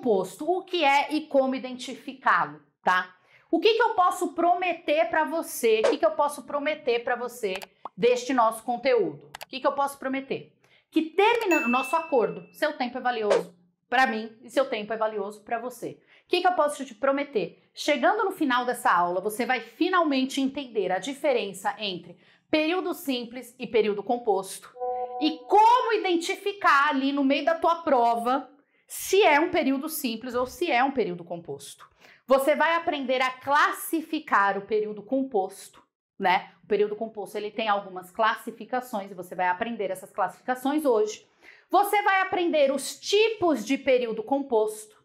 composto, o que é e como identificá-lo, tá? O que, que eu posso prometer para você? O que, que eu posso prometer para você deste nosso conteúdo? O que, que eu posso prometer? Que terminando o nosso acordo, seu tempo é valioso para mim e seu tempo é valioso para você. O que, que eu posso te prometer? Chegando no final dessa aula, você vai finalmente entender a diferença entre período simples e período composto e como identificar ali no meio da tua prova se é um período simples ou se é um período composto. Você vai aprender a classificar o período composto, né? O período composto ele tem algumas classificações e você vai aprender essas classificações hoje. Você vai aprender os tipos de período composto.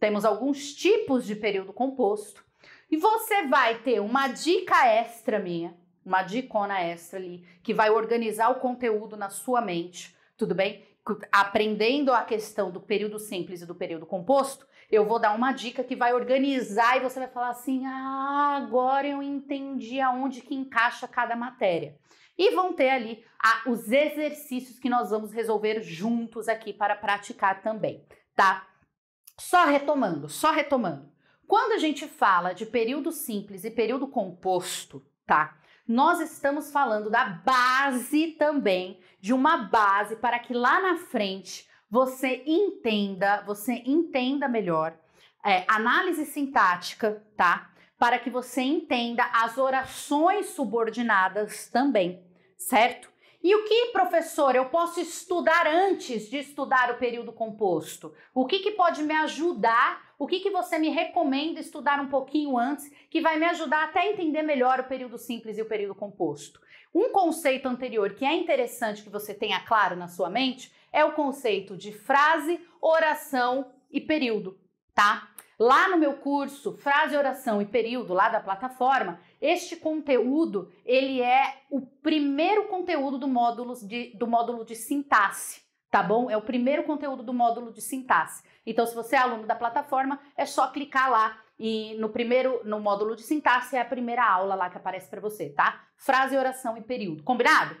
Temos alguns tipos de período composto. E você vai ter uma dica extra minha, uma dicona extra ali, que vai organizar o conteúdo na sua mente, tudo bem? aprendendo a questão do período simples e do período composto, eu vou dar uma dica que vai organizar e você vai falar assim: ah, agora eu entendi aonde que encaixa cada matéria. E vão ter ali a, os exercícios que nós vamos resolver juntos aqui para praticar também, tá? Só retomando, só retomando. Quando a gente fala de período simples e período composto, tá? nós estamos falando da base também, de uma base para que lá na frente você entenda, você entenda melhor é, análise sintática, tá? Para que você entenda as orações subordinadas também, certo? E o que, professor, eu posso estudar antes de estudar o período composto? O que, que pode me ajudar o que, que você me recomenda estudar um pouquinho antes, que vai me ajudar até entender melhor o período simples e o período composto? Um conceito anterior que é interessante que você tenha claro na sua mente é o conceito de frase, oração e período, tá? Lá no meu curso Frase, Oração e Período, lá da plataforma, este conteúdo, ele é o primeiro conteúdo do módulo de, do módulo de sintaxe tá bom? É o primeiro conteúdo do módulo de sintaxe. Então, se você é aluno da plataforma, é só clicar lá e no primeiro, no módulo de sintaxe é a primeira aula lá que aparece para você, tá? Frase, oração e período. Combinado?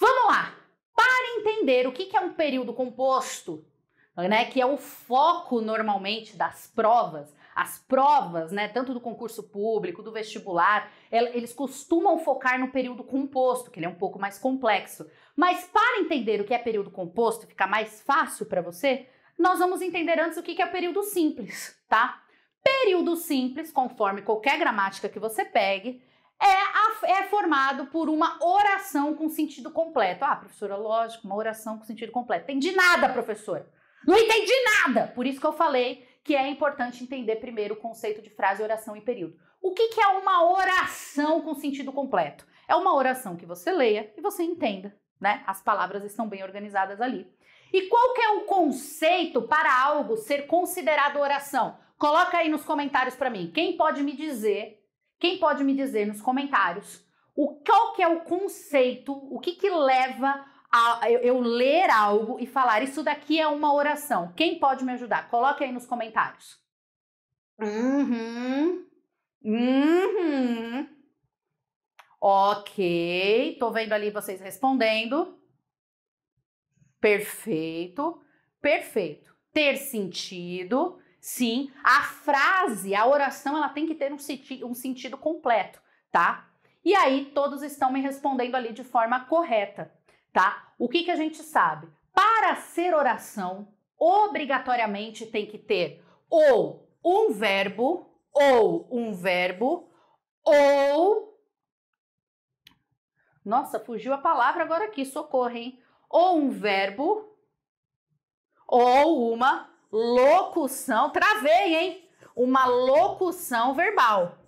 Vamos lá. Para entender o que é um período composto, né, que é o foco normalmente das provas, as provas, né, tanto do concurso público, do vestibular, eles costumam focar no período composto, que ele é um pouco mais complexo. Mas para entender o que é período composto, ficar mais fácil para você, nós vamos entender antes o que é período simples, tá? Período simples, conforme qualquer gramática que você pegue, é, a, é, formado por uma oração com sentido completo. Ah, professora, lógico, uma oração com sentido completo. Entendi nada, professora. Não entendi nada. Por isso que eu falei que é importante entender primeiro o conceito de frase, oração e período. O que, que é uma oração com sentido completo? É uma oração que você leia e você entenda, né? As palavras estão bem organizadas ali. E qual que é o conceito para algo ser considerado oração? Coloca aí nos comentários para mim. Quem pode me dizer? Quem pode me dizer nos comentários o qual que é o conceito? O que que leva a, eu, eu ler algo e falar isso daqui é uma oração. Quem pode me ajudar? Coloque aí nos comentários. Uhum. Uhum. Ok, tô vendo ali vocês respondendo. Perfeito, perfeito. Ter sentido, sim. A frase, a oração, ela tem que ter um, senti um sentido completo, tá? E aí todos estão me respondendo ali de forma correta tá? O que, que a gente sabe? Para ser oração, obrigatoriamente tem que ter ou um verbo, ou um verbo, ou. Nossa, fugiu a palavra agora aqui, socorro, hein? Ou um verbo, ou uma locução. Travei, hein? Uma locução verbal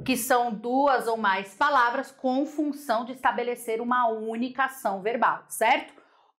que são duas ou mais palavras com função de estabelecer uma única ação verbal, certo?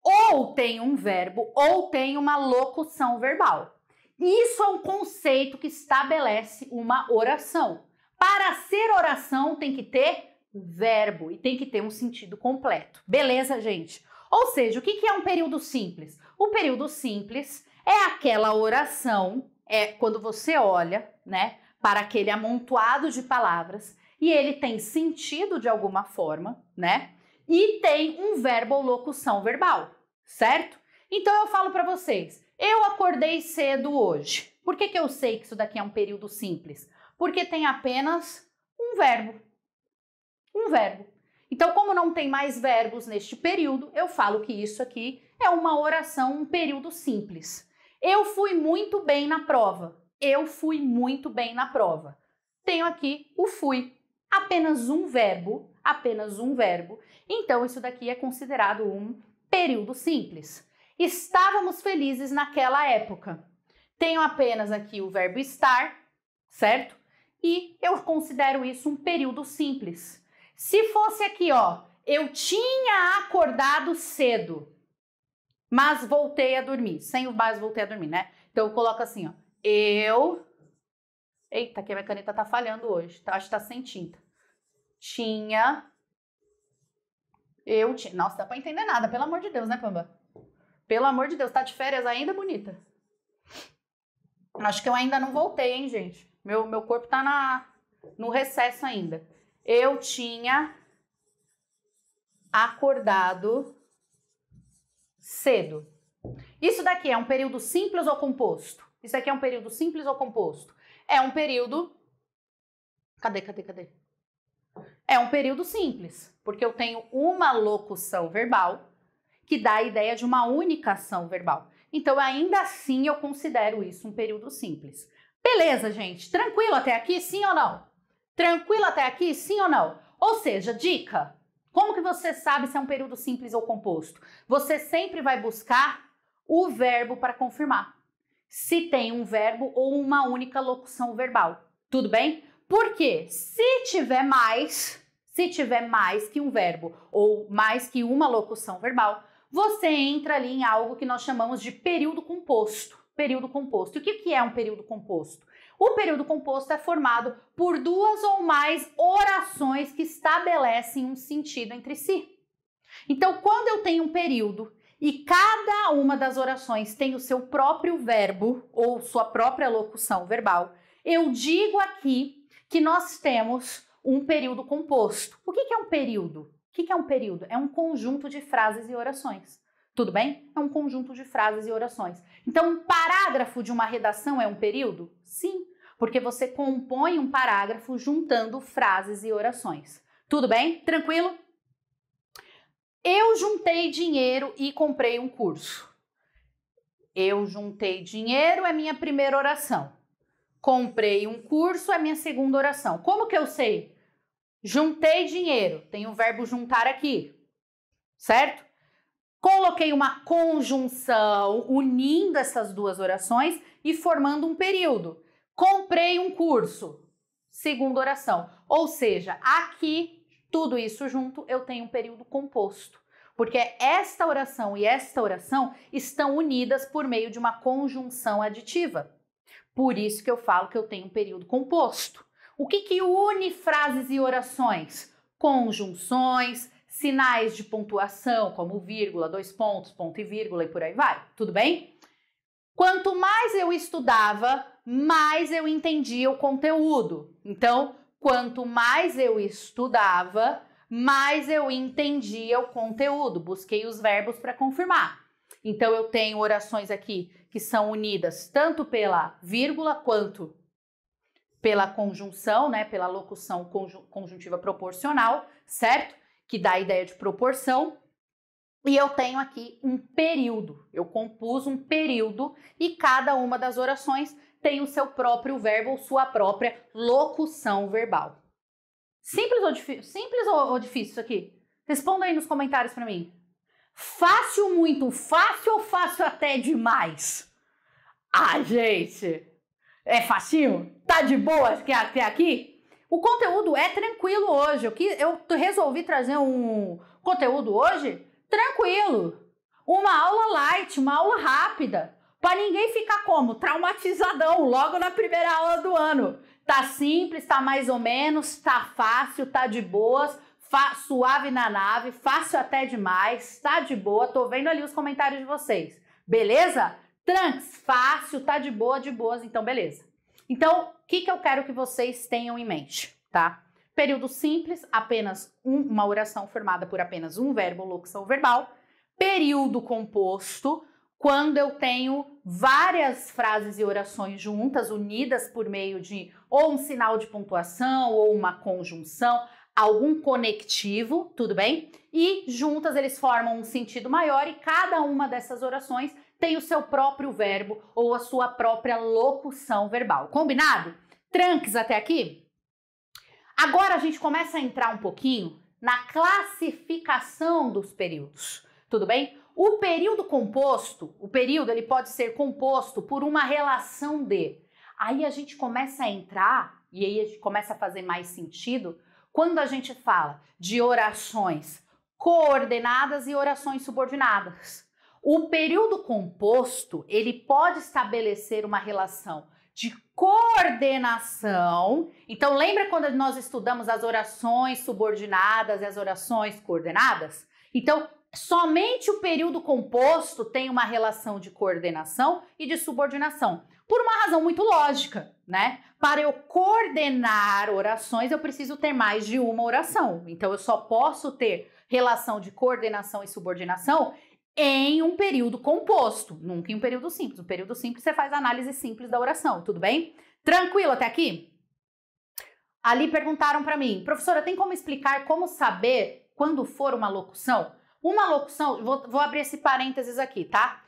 Ou tem um verbo ou tem uma locução verbal. Isso é um conceito que estabelece uma oração. Para ser oração, tem que ter verbo e tem que ter um sentido completo. Beleza, gente? Ou seja, o que é um período simples? O período simples é aquela oração, é quando você olha, né? para aquele amontoado de palavras e ele tem sentido de alguma forma, né? E tem um verbo ou locução verbal, certo? Então eu falo para vocês, eu acordei cedo hoje. Por que, que eu sei que isso daqui é um período simples? Porque tem apenas um verbo. Um verbo. Então, como não tem mais verbos neste período, eu falo que isso aqui é uma oração, um período simples. Eu fui muito bem na prova eu fui muito bem na prova. Tenho aqui o fui, apenas um verbo, apenas um verbo. Então isso daqui é considerado um período simples. Estávamos felizes naquela época. Tenho apenas aqui o verbo estar, certo? E eu considero isso um período simples. Se fosse aqui, ó, eu tinha acordado cedo, mas voltei a dormir. Sem o mais voltei a dormir, né? Então eu coloco assim, ó eu. Eita, que a minha caneta tá falhando hoje. Tá? acho que tá sem tinta. Tinha. Eu tinha. Nossa, dá pra entender nada, pelo amor de Deus, né, Pamba? Pelo amor de Deus, tá de férias ainda, bonita? Acho que eu ainda não voltei, hein, gente? Meu, meu corpo tá na, no recesso ainda. Eu tinha acordado cedo. Isso daqui é um período simples ou composto? Isso aqui é um período simples ou composto? É um período. Cadê, cadê, cadê? É um período simples, porque eu tenho uma locução verbal que dá a ideia de uma única ação verbal. Então, ainda assim, eu considero isso um período simples. Beleza, gente? Tranquilo até aqui, sim ou não? Tranquilo até aqui, sim ou não? Ou seja, dica: como que você sabe se é um período simples ou composto? Você sempre vai buscar o verbo para confirmar se tem um verbo ou uma única locução verbal. Tudo bem? Porque se tiver mais, se tiver mais que um verbo ou mais que uma locução verbal, você entra ali em algo que nós chamamos de período composto. Período composto. E o que é um período composto? O período composto é formado por duas ou mais orações que estabelecem um sentido entre si. Então, quando eu tenho um período e cada uma das orações tem o seu próprio verbo ou sua própria locução verbal. Eu digo aqui que nós temos um período composto. O que é um período? O que é um período? É um conjunto de frases e orações. Tudo bem? É um conjunto de frases e orações. Então, um parágrafo de uma redação é um período? Sim, porque você compõe um parágrafo juntando frases e orações. Tudo bem? Tranquilo? Eu juntei dinheiro e comprei um curso. Eu juntei dinheiro é minha primeira oração. Comprei um curso é minha segunda oração. Como que eu sei? Juntei dinheiro, tem o verbo juntar aqui, certo? Coloquei uma conjunção unindo essas duas orações e formando um período. Comprei um curso, segunda oração. Ou seja, aqui tudo isso junto, eu tenho um período composto. Porque esta oração e esta oração estão unidas por meio de uma conjunção aditiva. Por isso que eu falo que eu tenho um período composto. O que, que une frases e orações? Conjunções, sinais de pontuação, como vírgula, dois pontos, ponto e vírgula e por aí vai. Tudo bem? Quanto mais eu estudava, mais eu entendia o conteúdo. Então, quanto mais eu estudava, mais eu entendia o conteúdo, busquei os verbos para confirmar. Então eu tenho orações aqui que são unidas tanto pela vírgula quanto pela conjunção, né, pela locução conjuntiva proporcional, certo? Que dá a ideia de proporção. E eu tenho aqui um período. Eu compus um período e cada uma das orações tem o seu próprio verbo ou sua própria locução verbal. Simples ou, difícil? Simples ou, ou difícil isso aqui? Responda aí nos comentários para mim. Fácil muito, fácil ou fácil até demais? Ah, gente, é facinho? Tá de boas que até aqui? O conteúdo é tranquilo hoje. Eu, eu resolvi trazer um conteúdo hoje tranquilo. Uma aula light, uma aula rápida para ninguém ficar como? Traumatizadão logo na primeira aula do ano. Tá simples, tá mais ou menos, tá fácil, tá de boas, suave na nave, fácil até demais, tá de boa. Tô vendo ali os comentários de vocês. Beleza? Trunks, fácil, tá de boa, de boas, então beleza. Então, o que, que eu quero que vocês tenham em mente, tá? Período simples, apenas um, uma oração formada por apenas um verbo, locução verbal. Período composto, quando eu tenho várias frases e orações juntas, unidas por meio de ou um sinal de pontuação ou uma conjunção, algum conectivo, tudo bem? E juntas eles formam um sentido maior e cada uma dessas orações tem o seu próprio verbo ou a sua própria locução verbal. Combinado? Tranques até aqui? Agora a gente começa a entrar um pouquinho na classificação dos períodos, tudo bem? O período composto, o período ele pode ser composto por uma relação de. Aí a gente começa a entrar e aí a gente começa a fazer mais sentido quando a gente fala de orações coordenadas e orações subordinadas. O período composto, ele pode estabelecer uma relação de coordenação. Então lembra quando nós estudamos as orações subordinadas e as orações coordenadas? Então, Somente o período composto tem uma relação de coordenação e de subordinação, por uma razão muito lógica, né? Para eu coordenar orações, eu preciso ter mais de uma oração. Então, eu só posso ter relação de coordenação e subordinação em um período composto, nunca em um período simples. O período simples você faz análise simples da oração, tudo bem? Tranquilo até aqui? Ali perguntaram para mim, professora, tem como explicar como saber quando for uma locução? Uma locução, vou, vou abrir esse parênteses aqui, tá?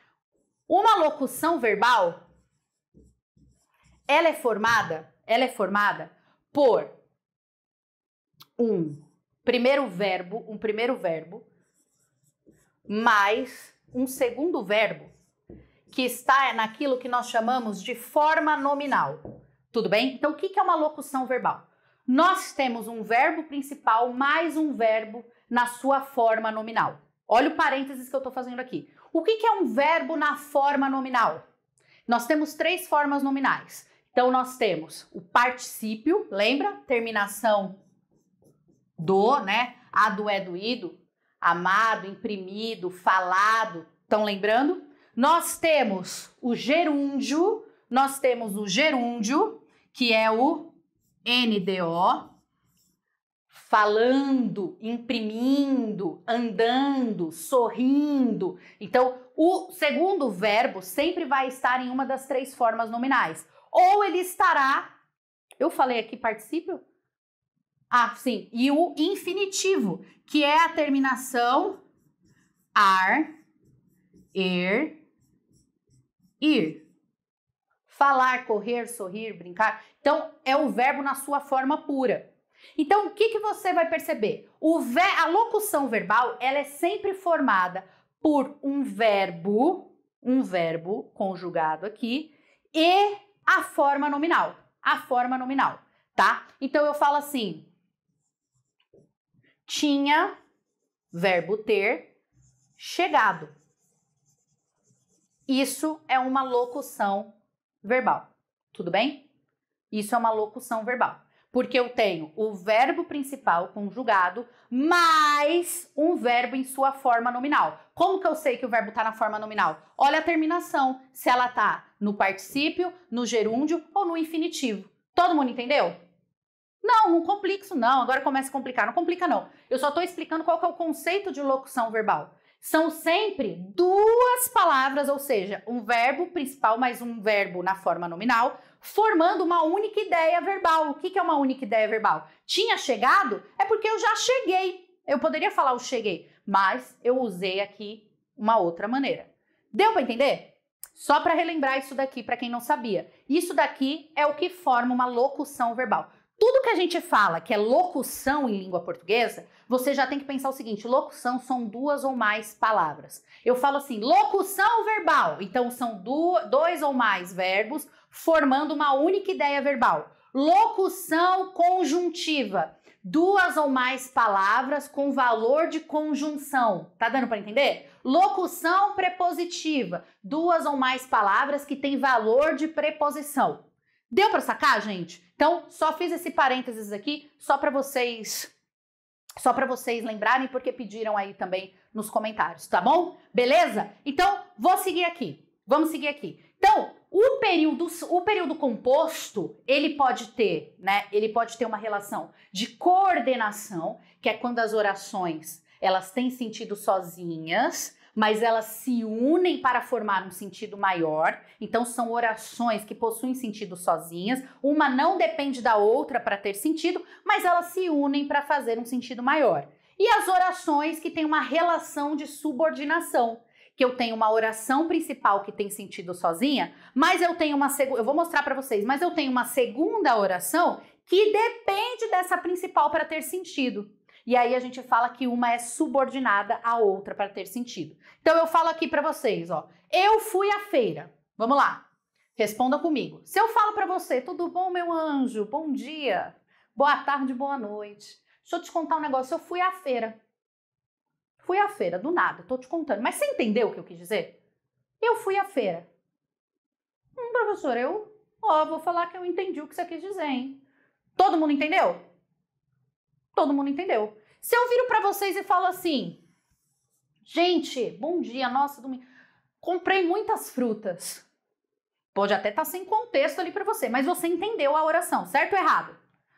Uma locução verbal, ela é formada, ela é formada por um primeiro verbo, um primeiro verbo, mais um segundo verbo que está naquilo que nós chamamos de forma nominal. Tudo bem? Então, o que é uma locução verbal? Nós temos um verbo principal mais um verbo na sua forma nominal. Olha o parênteses que eu estou fazendo aqui. O que, que é um verbo na forma nominal? Nós temos três formas nominais. Então, nós temos o particípio, lembra? Terminação do, né? A do é doído, amado, imprimido, falado. Estão lembrando? Nós temos o gerúndio, nós temos o gerúndio, que é o NDO, falando, imprimindo, andando, sorrindo. Então, o segundo verbo sempre vai estar em uma das três formas nominais. Ou ele estará, eu falei aqui particípio? Ah, sim, e o infinitivo, que é a terminação ar, er, ir. Falar, correr, sorrir, brincar. Então, é o verbo na sua forma pura. Então, o que, que você vai perceber? ver a locução verbal ela é sempre formada por um verbo, um verbo conjugado aqui, e a forma nominal. A forma nominal, tá? Então, eu falo assim: tinha, verbo ter, chegado. Isso é uma locução verbal, tudo bem? Isso é uma locução verbal porque eu tenho o verbo principal conjugado mais um verbo em sua forma nominal. Como que eu sei que o verbo está na forma nominal? Olha a terminação, se ela está no particípio, no gerúndio ou no infinitivo. Todo mundo entendeu? Não, não complica isso não. Agora começa a complicar. Não complica não. Eu só estou explicando qual que é o conceito de locução verbal. São sempre duas palavras, ou seja, um verbo principal mais um verbo na forma nominal formando uma única ideia verbal. O que é uma única ideia verbal? Tinha chegado é porque eu já cheguei. Eu poderia falar o cheguei, mas eu usei aqui uma outra maneira. Deu para entender? Só para relembrar isso daqui para quem não sabia. Isso daqui é o que forma uma locução verbal. Tudo que a gente fala que é locução em língua portuguesa, você já tem que pensar o seguinte: locução são duas ou mais palavras. Eu falo assim, locução verbal, então são dois ou mais verbos formando uma única ideia verbal. Locução conjuntiva. Duas ou mais palavras com valor de conjunção. Tá dando para entender? Locução prepositiva. Duas ou mais palavras que têm valor de preposição. Deu para sacar, gente? Então, só fiz esse parênteses aqui só para vocês só para vocês lembrarem porque pediram aí também nos comentários, tá bom? Beleza? Então, vou seguir aqui. Vamos seguir aqui. Então, o período, o período composto, ele pode ter, né? Ele pode ter uma relação de coordenação, que é quando as orações elas têm sentido sozinhas, mas elas se unem para formar um sentido maior. Então são orações que possuem sentido sozinhas, uma não depende da outra para ter sentido, mas elas se unem para fazer um sentido maior. E as orações que têm uma relação de subordinação, que eu tenho uma oração principal que tem sentido sozinha, mas eu tenho uma segunda, eu vou mostrar para vocês, mas eu tenho uma segunda oração que depende dessa principal para ter sentido. E aí a gente fala que uma é subordinada à outra para ter sentido. Então eu falo aqui para vocês, ó, eu fui à feira. Vamos lá. Responda comigo. Se eu falo para você, tudo bom, meu anjo? Bom dia. Boa tarde, boa noite. Deixa eu te contar um negócio, eu fui à feira. Fui à feira, do nada, tô te contando. Mas você entendeu o que eu quis dizer? Eu fui à feira. Hum, professor, eu. Ó, vou falar que eu entendi o que você quis dizer, hein? Todo mundo entendeu? Todo mundo entendeu. Se eu viro para vocês e falo assim. Gente, bom dia, nossa, domingo. Comprei muitas frutas. Pode até estar tá sem contexto ali para você, mas você entendeu a oração, certo ou errado?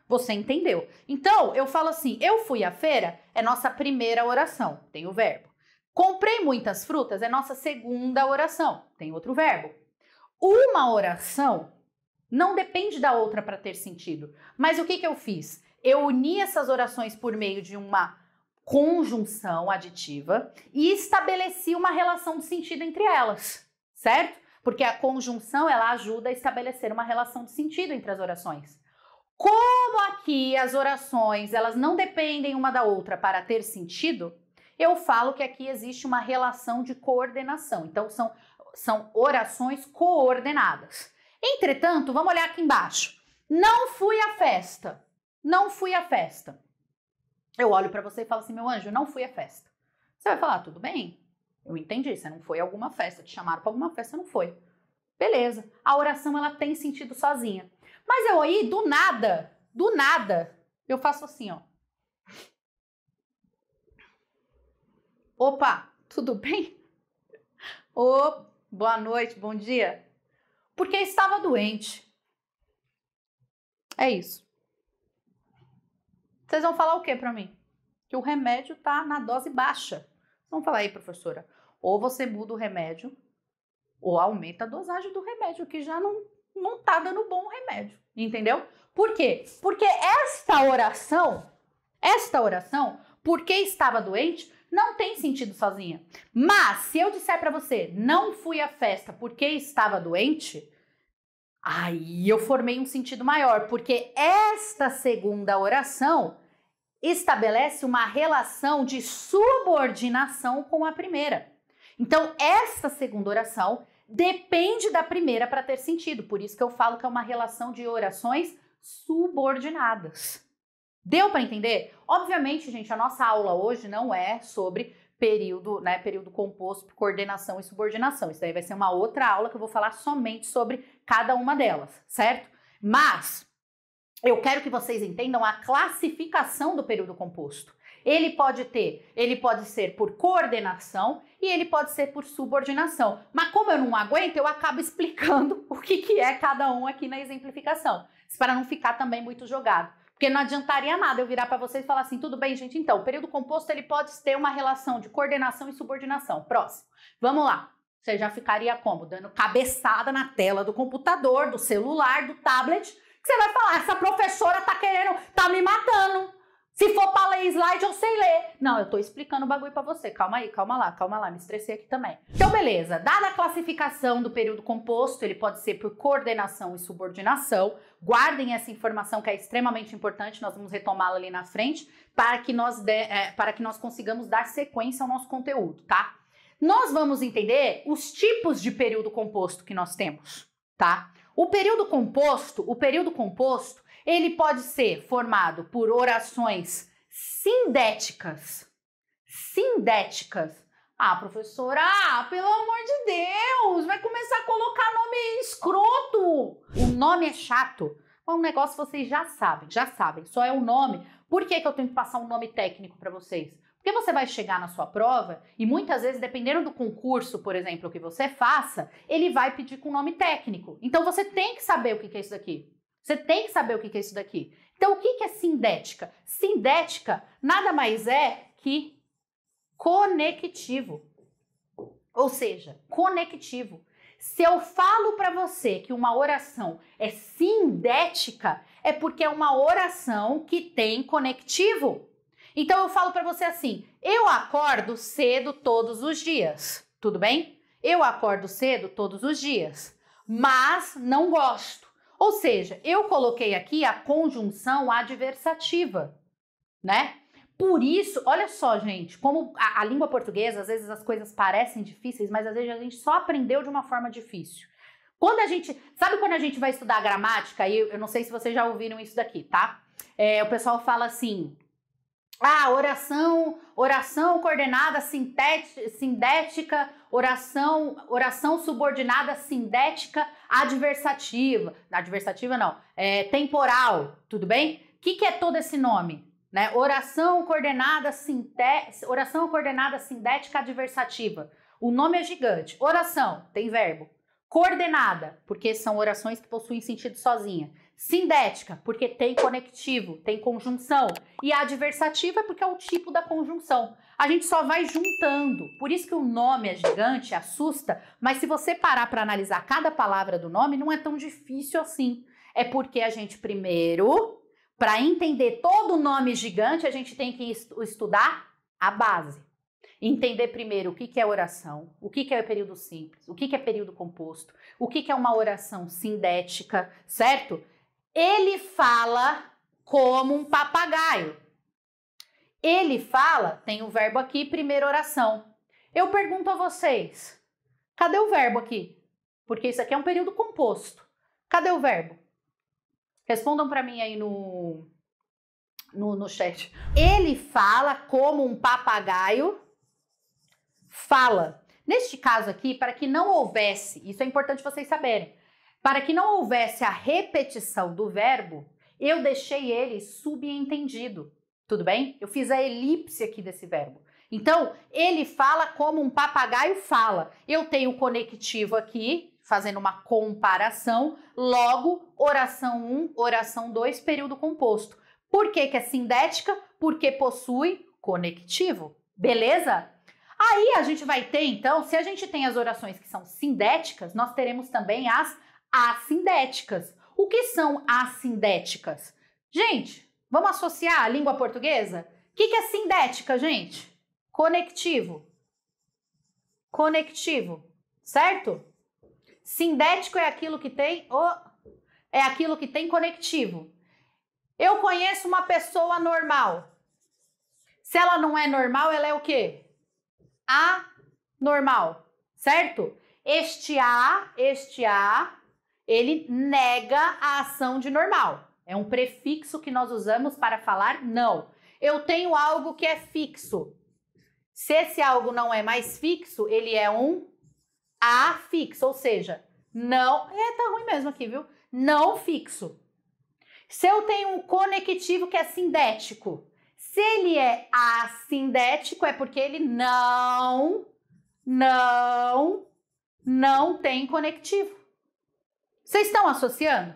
Você entendeu? Então, eu falo assim: eu fui à feira, é nossa primeira oração, tem o verbo. Comprei muitas frutas, é nossa segunda oração, tem outro verbo. Uma oração não depende da outra para ter sentido. Mas o que, que eu fiz? Eu uni essas orações por meio de uma conjunção aditiva e estabeleci uma relação de sentido entre elas, certo? Porque a conjunção ela ajuda a estabelecer uma relação de sentido entre as orações. Como aqui as orações, elas não dependem uma da outra para ter sentido, eu falo que aqui existe uma relação de coordenação. Então são são orações coordenadas. Entretanto, vamos olhar aqui embaixo. Não fui à festa. Não fui à festa. Eu olho para você e falo assim, meu anjo, não fui à festa. Você vai falar, tudo bem? Eu entendi, você não foi a alguma festa, te chamaram para alguma festa, não foi. Beleza. A oração ela tem sentido sozinha. Mas eu aí, do nada, do nada, eu faço assim, ó. Opa, tudo bem? Ô, oh, boa noite, bom dia. Porque estava doente. É isso. Vocês vão falar o que para mim? Que o remédio tá na dose baixa. Vocês vão falar aí, professora, ou você muda o remédio, ou aumenta a dosagem do remédio, que já não não tá dando bom remédio, entendeu? Por quê? Porque esta oração, esta oração, porque estava doente, não tem sentido sozinha. Mas se eu disser para você, não fui à festa porque estava doente, aí eu formei um sentido maior, porque esta segunda oração estabelece uma relação de subordinação com a primeira. Então, esta segunda oração depende da primeira para ter sentido. Por isso que eu falo que é uma relação de orações subordinadas. Deu para entender? Obviamente, gente, a nossa aula hoje não é sobre período, né, período composto, coordenação e subordinação. Isso daí vai ser uma outra aula que eu vou falar somente sobre cada uma delas, certo? Mas eu quero que vocês entendam a classificação do período composto. Ele pode ter, ele pode ser por coordenação e ele pode ser por subordinação. Mas como eu não aguento, eu acabo explicando o que, que é cada um aqui na exemplificação, para não ficar também muito jogado. Porque não adiantaria nada eu virar para vocês e falar assim, tudo bem, gente, então, o período composto ele pode ter uma relação de coordenação e subordinação. Próximo. Vamos lá. Você já ficaria como? Dando cabeçada na tela do computador, do celular, do tablet, que você vai falar, essa professora tá querendo, tá me matando. Se for para ler slide, eu sei ler. Não, eu tô explicando o bagulho para você. Calma aí, calma lá, calma lá, me estressei aqui também. Então, beleza. Dada a classificação do período composto, ele pode ser por coordenação e subordinação. Guardem essa informação que é extremamente importante, nós vamos retomá-la ali na frente, para que nós, de, é, para que nós consigamos dar sequência ao nosso conteúdo, tá? Nós vamos entender os tipos de período composto que nós temos, tá? O período composto, o período composto, ele pode ser formado por orações sindéticas. Sindéticas. Ah, professora, ah, pelo amor de Deus, vai começar a colocar nome escroto. O nome é chato. É um negócio que vocês já sabem, já sabem, só é o um nome. Por que, que eu tenho que passar um nome técnico para vocês? Porque você vai chegar na sua prova e muitas vezes, dependendo do concurso, por exemplo, que você faça, ele vai pedir com nome técnico. Então você tem que saber o que, que é isso daqui. Você tem que saber o que é isso daqui. Então, o que é sindética? Sindética nada mais é que conectivo. Ou seja, conectivo. Se eu falo para você que uma oração é sindética, é porque é uma oração que tem conectivo. Então eu falo para você assim: eu acordo cedo todos os dias, tudo bem? Eu acordo cedo todos os dias, mas não gosto. Ou seja, eu coloquei aqui a conjunção adversativa, né? Por isso, olha só, gente, como a, a, língua portuguesa, às vezes as coisas parecem difíceis, mas às vezes a gente só aprendeu de uma forma difícil. Quando a gente. Sabe quando a gente vai estudar gramática? E eu, eu não sei se vocês já ouviram isso daqui, tá? É, o pessoal fala assim: ah, oração, oração coordenada sintética, oração, oração subordinada sindética adversativa. Adversativa não, é temporal, tudo bem? O que, que é todo esse nome? Né? Oração coordenada sinté, oração coordenada sindética adversativa. O nome é gigante. Oração tem verbo. Coordenada, porque são orações que possuem sentido sozinha. Sindética, porque tem conectivo, tem conjunção. E adversativa, é porque é o tipo da conjunção. A gente só vai juntando. Por isso que o nome é gigante, assusta, mas se você parar para analisar cada palavra do nome, não é tão difícil assim. É porque a gente primeiro, para entender todo o nome gigante, a gente tem que estudar a base. Entender primeiro o que, que é oração, o que, que é período simples, o que, que é período composto, o que, que é uma oração sindética, certo? Ele fala como um papagaio. Ele fala, tem o verbo aqui, primeira oração. Eu pergunto a vocês, cadê o verbo aqui? Porque isso aqui é um período composto. Cadê o verbo? Respondam para mim aí no, no, no chat. Ele fala como um papagaio. Fala. Neste caso aqui, para que não houvesse, isso é importante vocês saberem, para que não houvesse a repetição do verbo, eu deixei ele subentendido. Tudo bem? Eu fiz a elipse aqui desse verbo. Então, ele fala como um papagaio fala. Eu tenho o conectivo aqui, fazendo uma comparação, logo, oração 1, oração 2, período composto. Por que, que é sindética? Porque possui conectivo. Beleza? Aí a gente vai ter, então, se a gente tem as orações que são sindéticas, nós teremos também as assindéticas. O que são assindéticas? Gente, vamos associar a língua portuguesa? O que, que é sindética, gente? Conectivo. Conectivo, certo? Sindético é aquilo que tem o é aquilo que tem conectivo. Eu conheço uma pessoa normal. Se ela não é normal, ela é o quê? Anormal, certo? Este A, este A ele nega a ação de normal. É um prefixo que nós usamos para falar não. Eu tenho algo que é fixo. Se esse algo não é mais fixo, ele é um afixo, ou seja, não. É, tá ruim mesmo aqui, viu? Não fixo. Se eu tenho um conectivo que é sindético, se ele é assindético, é porque ele não, não, não tem conectivo. Vocês estão associando?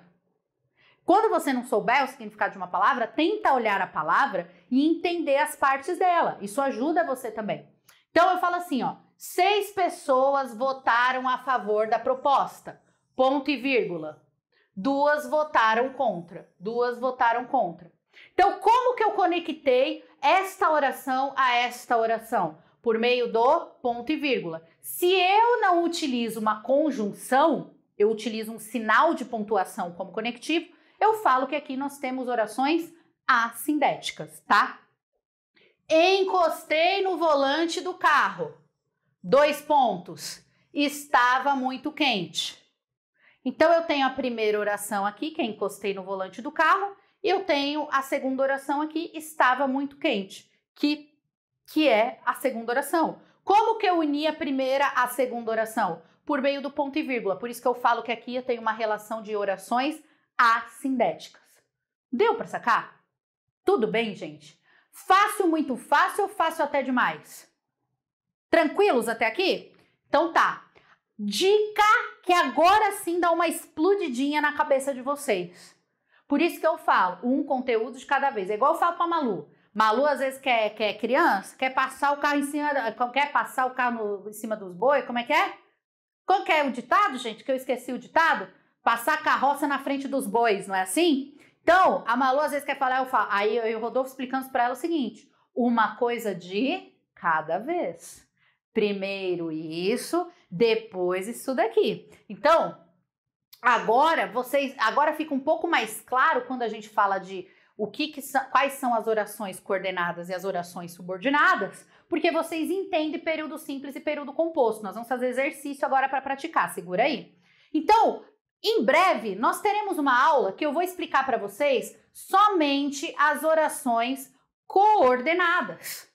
Quando você não souber o significado de uma palavra, tenta olhar a palavra e entender as partes dela. Isso ajuda você também. Então eu falo assim, ó, seis pessoas votaram a favor da proposta. Ponto e vírgula. Duas votaram contra. Duas votaram contra. Então, como que eu conectei esta oração a esta oração? Por meio do ponto e vírgula. Se eu não utilizo uma conjunção, eu utilizo um sinal de pontuação como conectivo, eu falo que aqui nós temos orações assindéticas, tá? Encostei no volante do carro. Dois pontos. Estava muito quente. Então eu tenho a primeira oração aqui, que é encostei no volante do carro, e eu tenho a segunda oração aqui, estava muito quente, que que é a segunda oração. Como que eu uni a primeira à segunda oração? Por meio do ponto e vírgula. Por isso que eu falo que aqui eu tenho uma relação de orações assindéticas. Deu para sacar? Tudo bem, gente? Fácil, muito fácil ou fácil até demais? Tranquilos até aqui? Então tá. Dica que agora sim dá uma explodidinha na cabeça de vocês. Por isso que eu falo, um conteúdo de cada vez. É igual eu falo pra Malu. Malu às vezes quer, quer criança, quer passar o carro em cima, quer passar o carro no, em cima dos bois como é que é? Qual que é o ditado, gente? Que eu esqueci o ditado? Passar a carroça na frente dos bois, não é assim? Então, a Malu às vezes quer falar, eu falo, aí eu e o Rodolfo explicamos para ela o seguinte: uma coisa de cada vez. Primeiro isso, depois isso daqui. Então, agora vocês, agora fica um pouco mais claro quando a gente fala de o que, que são, quais são as orações coordenadas e as orações subordinadas, porque vocês entendem período simples e período composto. Nós vamos fazer exercício agora para praticar, segura aí. Então, em breve nós teremos uma aula que eu vou explicar para vocês somente as orações coordenadas.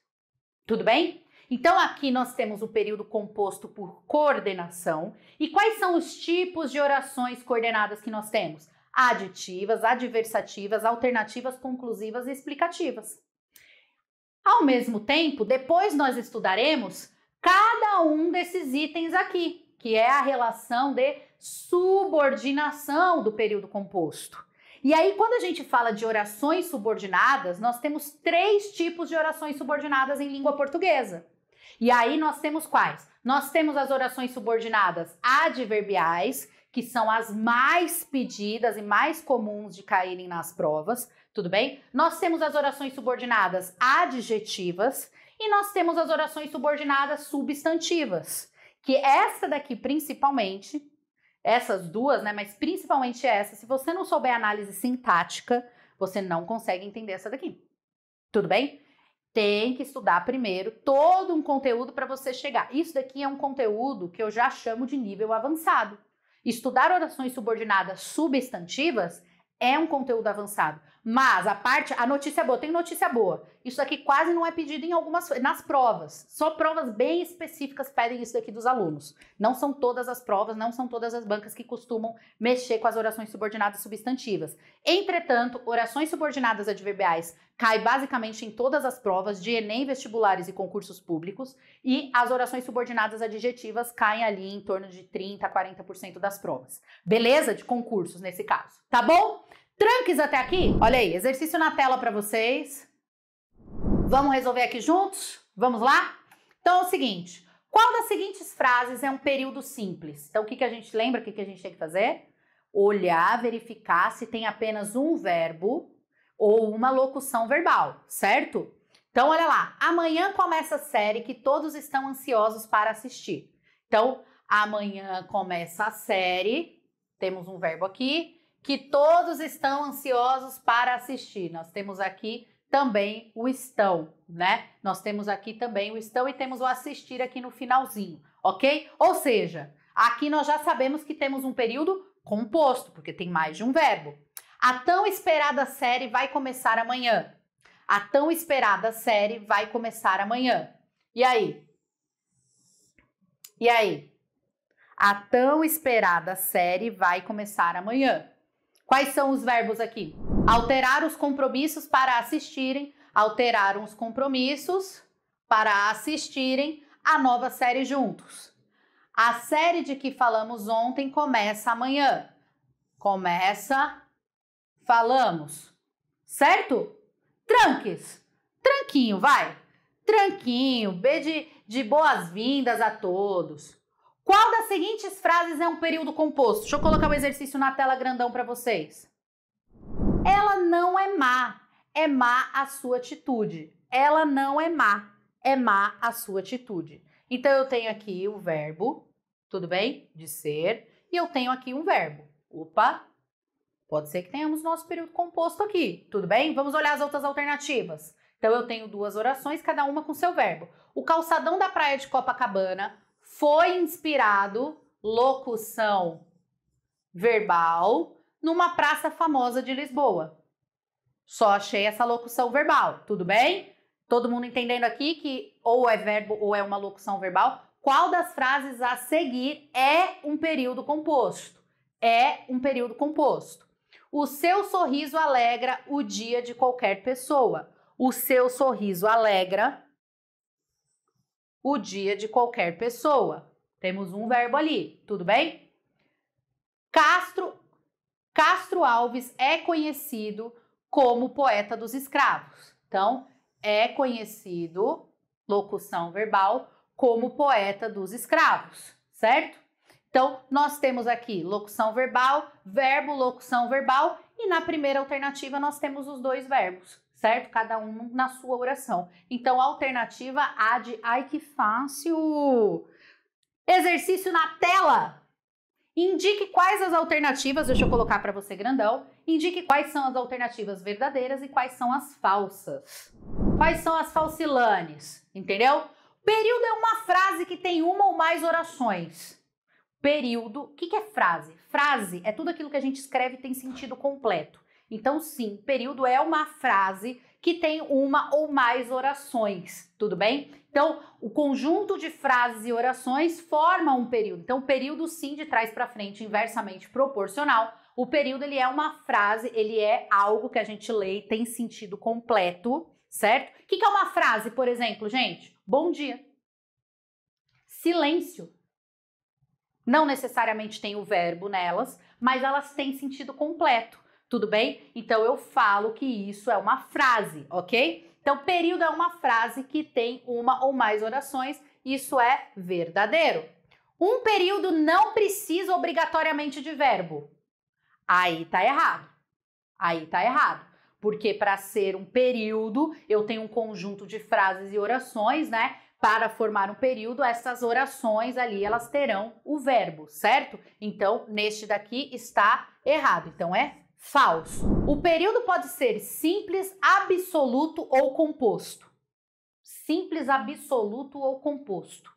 Tudo bem? Então, aqui nós temos o período composto por coordenação. E quais são os tipos de orações coordenadas que nós temos? aditivas, adversativas, alternativas, conclusivas e explicativas. Ao mesmo tempo, depois nós estudaremos cada um desses itens aqui, que é a relação de subordinação do período composto. E aí, quando a gente fala de orações subordinadas, nós temos três tipos de orações subordinadas em língua portuguesa. E aí nós temos quais? Nós temos as orações subordinadas adverbiais, que são as mais pedidas e mais comuns de caírem nas provas, tudo bem? Nós temos as orações subordinadas adjetivas e nós temos as orações subordinadas substantivas, que essa daqui principalmente, essas duas, né, mas principalmente essa, se você não souber análise sintática, você não consegue entender essa daqui. Tudo bem? Tem que estudar primeiro todo um conteúdo para você chegar. Isso daqui é um conteúdo que eu já chamo de nível avançado. Estudar orações subordinadas substantivas é um conteúdo avançado, mas a parte, a notícia boa, tem notícia boa. Isso aqui quase não é pedido em algumas nas provas. Só provas bem específicas pedem isso daqui dos alunos. Não são todas as provas, não são todas as bancas que costumam mexer com as orações subordinadas substantivas. Entretanto, orações subordinadas adverbiais cai basicamente em todas as provas de ENEM, vestibulares e concursos públicos, e as orações subordinadas adjetivas caem ali em torno de 30 a 40% das provas. Beleza? De concursos nesse caso. Tá bom? Tranques até aqui? Olha aí, exercício na tela para vocês. Vamos resolver aqui juntos? Vamos lá? Então é o seguinte, qual das seguintes frases é um período simples? Então o que, que a gente lembra, o que, que a gente tem que fazer? Olhar, verificar se tem apenas um verbo ou uma locução verbal, certo? Então olha lá, amanhã começa a série que todos estão ansiosos para assistir. Então, amanhã começa a série, temos um verbo aqui, que todos estão ansiosos para assistir. Nós temos aqui também o estão, né? Nós temos aqui também o estão e temos o assistir aqui no finalzinho, ok? Ou seja, aqui nós já sabemos que temos um período composto, porque tem mais de um verbo. A tão esperada série vai começar amanhã. A tão esperada série vai começar amanhã. E aí? E aí? A tão esperada série vai começar amanhã. Quais são os verbos aqui? Alterar os compromissos para assistirem, alteraram os compromissos para assistirem a nova série juntos. A série de que falamos ontem começa amanhã. Começa, falamos, certo? Tranques, tranquinho, vai. Tranquinho, B de, de boas-vindas a todos. Qual das seguintes frases é um período composto? Deixa eu colocar o um exercício na tela grandão para vocês. Ela não é má, é má a sua atitude. Ela não é má, é má a sua atitude. Então eu tenho aqui o verbo, tudo bem? De ser, e eu tenho aqui um verbo. Opa, pode ser que tenhamos nosso período composto aqui, tudo bem? Vamos olhar as outras alternativas. Então eu tenho duas orações, cada uma com seu verbo. O calçadão da praia de Copacabana foi inspirado, locução verbal, numa praça famosa de Lisboa. Só achei essa locução verbal, tudo bem? Todo mundo entendendo aqui que ou é verbo ou é uma locução verbal? Qual das frases a seguir é um período composto? É um período composto. O seu sorriso alegra o dia de qualquer pessoa. O seu sorriso alegra o dia de qualquer pessoa. Temos um verbo ali, tudo bem? Castro Castro Alves é conhecido como poeta dos escravos. Então, é conhecido locução verbal como poeta dos escravos, certo? Então, nós temos aqui locução verbal, verbo, locução verbal e na primeira alternativa nós temos os dois verbos, certo? Cada um na sua oração. Então, alternativa a de ai que fácil. Exercício na tela. Indique quais as alternativas, deixa eu colocar para você grandão. Indique quais são as alternativas verdadeiras e quais são as falsas. Quais são as falsilanes, entendeu? Período é uma frase que tem uma ou mais orações. Período, o que, que é frase? Frase é tudo aquilo que a gente escreve e tem sentido completo. Então, sim, período é uma frase que tem uma ou mais orações, tudo bem? Então, o conjunto de frases e orações forma um período. Então, o período sim de trás para frente inversamente proporcional. O período ele é uma frase, ele é algo que a gente lê e tem sentido completo, certo? O que é uma frase, por exemplo, gente? Bom dia. Silêncio. Não necessariamente tem o verbo nelas, mas elas têm sentido completo. Tudo bem? Então eu falo que isso é uma frase, ok? Então, período é uma frase que tem uma ou mais orações. Isso é verdadeiro. Um período não precisa obrigatoriamente de verbo. Aí tá errado. Aí tá errado. Porque para ser um período, eu tenho um conjunto de frases e orações, né? Para formar um período, essas orações ali, elas terão o verbo, certo? Então, neste daqui está errado. Então é Falso. O período pode ser simples, absoluto ou composto. Simples, absoluto ou composto.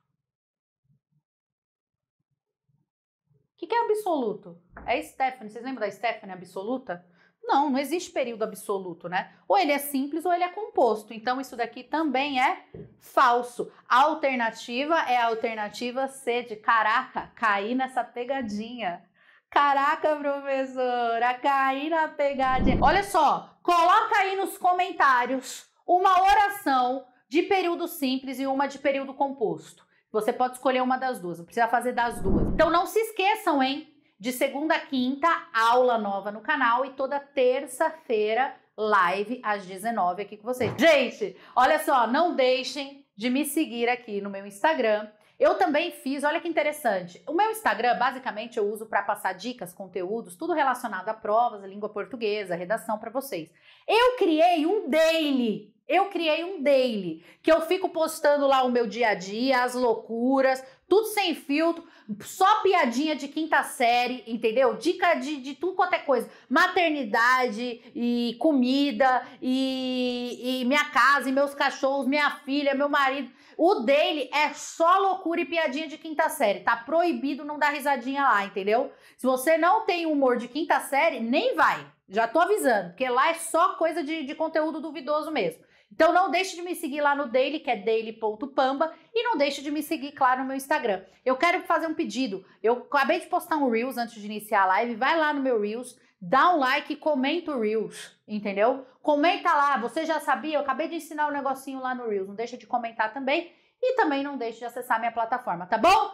O que, que é absoluto? É Stephanie. Vocês lembram da Stephanie absoluta? Não, não existe período absoluto, né? Ou ele é simples ou ele é composto. Então, isso daqui também é falso. A alternativa é a alternativa C de caraca, caí nessa pegadinha. Caraca, professora, caí na pegadinha. Olha só, coloca aí nos comentários uma oração de período simples e uma de período composto. Você pode escolher uma das duas, não precisa fazer das duas. Então não se esqueçam, hein? De segunda a quinta, aula nova no canal e toda terça-feira, live às 19 aqui com vocês. Gente, olha só, não deixem de me seguir aqui no meu Instagram, eu também fiz, olha que interessante. O meu Instagram, basicamente, eu uso para passar dicas, conteúdos, tudo relacionado a provas, a língua portuguesa, redação para vocês. Eu criei um daily eu criei um daily que eu fico postando lá o meu dia a dia, as loucuras, tudo sem filtro, só piadinha de quinta série, entendeu? Dica de, de tudo quanto é coisa. Maternidade e comida e, e minha casa e meus cachorros, minha filha, meu marido. O dele é só loucura e piadinha de quinta série. Tá proibido não dar risadinha lá, entendeu? Se você não tem humor de quinta série, nem vai. Já tô avisando, porque lá é só coisa de, de conteúdo duvidoso mesmo. Então não deixe de me seguir lá no daily, que é daily.pamba, e não deixe de me seguir, claro, no meu Instagram. Eu quero fazer um pedido. Eu acabei de postar um Reels antes de iniciar a live, vai lá no meu Reels, dá um like e comenta o Reels, entendeu? Comenta lá, você já sabia? Eu acabei de ensinar um negocinho lá no Reels, não deixa de comentar também. E também não deixe de acessar minha plataforma, tá bom?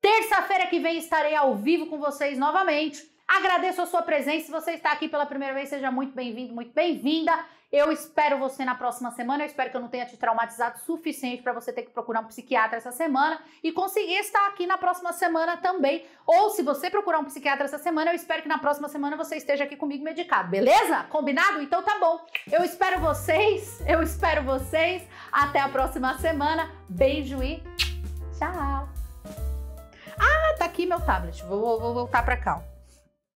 Terça-feira que vem estarei ao vivo com vocês novamente Agradeço a sua presença. Se você está aqui pela primeira vez, seja muito bem-vindo, muito bem-vinda. Eu espero você na próxima semana. Eu espero que eu não tenha te traumatizado o suficiente para você ter que procurar um psiquiatra essa semana e conseguir estar aqui na próxima semana também. Ou se você procurar um psiquiatra essa semana, eu espero que na próxima semana você esteja aqui comigo medicado, beleza? Combinado? Então tá bom. Eu espero vocês. Eu espero vocês. Até a próxima semana. Beijo e tchau. Ah, tá aqui meu tablet. Vou, vou voltar para cá.